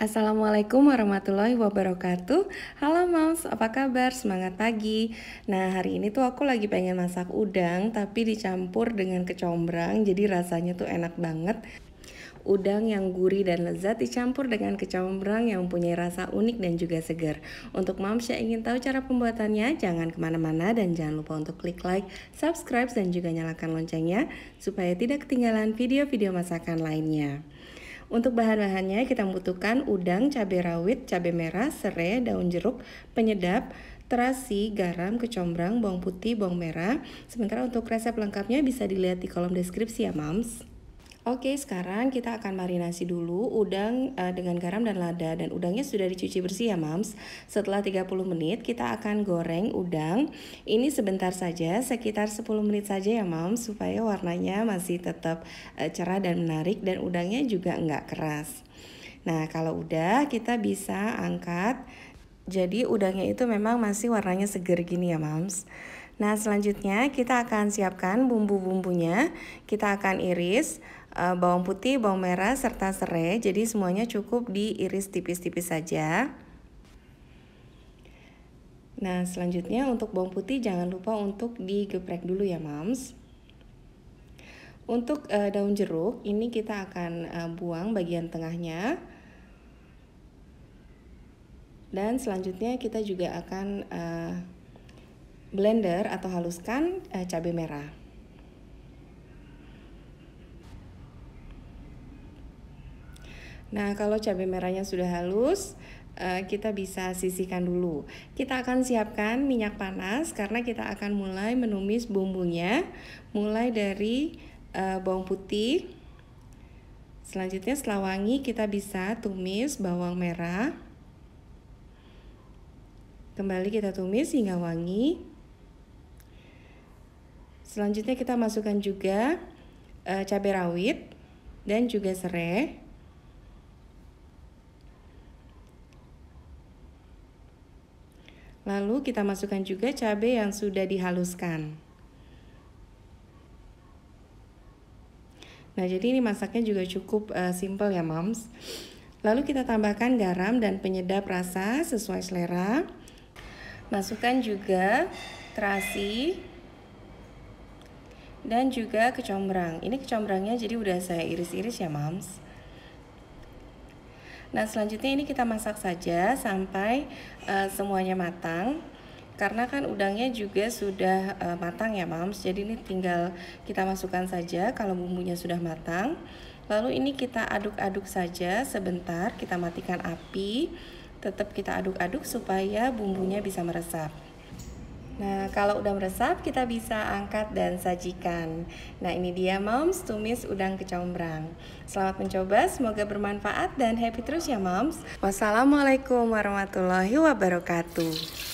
Assalamualaikum warahmatullahi wabarakatuh Halo Moms, apa kabar? Semangat pagi Nah hari ini tuh aku lagi pengen masak udang Tapi dicampur dengan kecombrang Jadi rasanya tuh enak banget udang yang gurih dan lezat dicampur dengan kecombrang yang punya rasa unik dan juga segar. Untuk moms yang ingin tahu cara pembuatannya, jangan kemana-mana dan jangan lupa untuk klik like, subscribe, dan juga nyalakan loncengnya supaya tidak ketinggalan video-video masakan lainnya. Untuk bahan-bahannya kita membutuhkan udang, cabai rawit, cabai merah, serai, daun jeruk, penyedap, terasi, garam, kecombrang, bawang putih, bawang merah. Sementara untuk resep lengkapnya bisa dilihat di kolom deskripsi ya, mams. Oke, sekarang kita akan marinasi dulu udang uh, dengan garam dan lada dan udangnya sudah dicuci bersih ya, Mams. Setelah 30 menit kita akan goreng udang. Ini sebentar saja, sekitar 10 menit saja ya, Mams, supaya warnanya masih tetap uh, cerah dan menarik dan udangnya juga enggak keras. Nah, kalau udah kita bisa angkat. Jadi udangnya itu memang masih warnanya seger gini ya, Mams. Nah, selanjutnya kita akan siapkan bumbu-bumbunya. Kita akan iris uh, bawang putih, bawang merah, serta serai. Jadi semuanya cukup diiris tipis-tipis saja. Nah selanjutnya untuk bawang putih jangan lupa untuk digeprek dulu ya mams. Untuk uh, daun jeruk ini kita akan uh, buang bagian tengahnya. Dan selanjutnya kita juga akan uh, blender atau haluskan uh, cabai merah. Nah, kalau cabai merahnya sudah halus, eh, kita bisa sisihkan dulu. Kita akan siapkan minyak panas karena kita akan mulai menumis bumbunya, mulai dari eh, bawang putih. Selanjutnya setelah wangi kita bisa tumis bawang merah. Kembali kita tumis hingga wangi. Selanjutnya kita masukkan juga eh, cabai rawit dan juga serai. Lalu kita masukkan juga cabai yang sudah dihaluskan. Nah, jadi ini masaknya juga cukup uh, eh, simple ya, Moms. Lalu kita tambahkan garam dan penyedap rasa sesuai selera. Masukkan juga terasi dan juga kecombrang. Ini kecombrangnya jadi udah saya iris-iris ya, Moms. Nah selanjutnya ini kita masak saja sampai uh, semuanya matang karena kan udangnya juga sudah uh, matang ya mams jadi ini tinggal kita masukkan saja kalau bumbunya sudah matang lalu ini kita aduk-aduk saja sebentar kita matikan api tetap kita aduk-aduk supaya bumbunya bisa meresap Nah, kalau udah meresap, kita bisa angkat dan sajikan. Nah, ini dia moms tumis udang kecombrang. Selamat mencoba, semoga bermanfaat dan happy terus ya moms. Wassalamualaikum warahmatullahi wabarakatuh.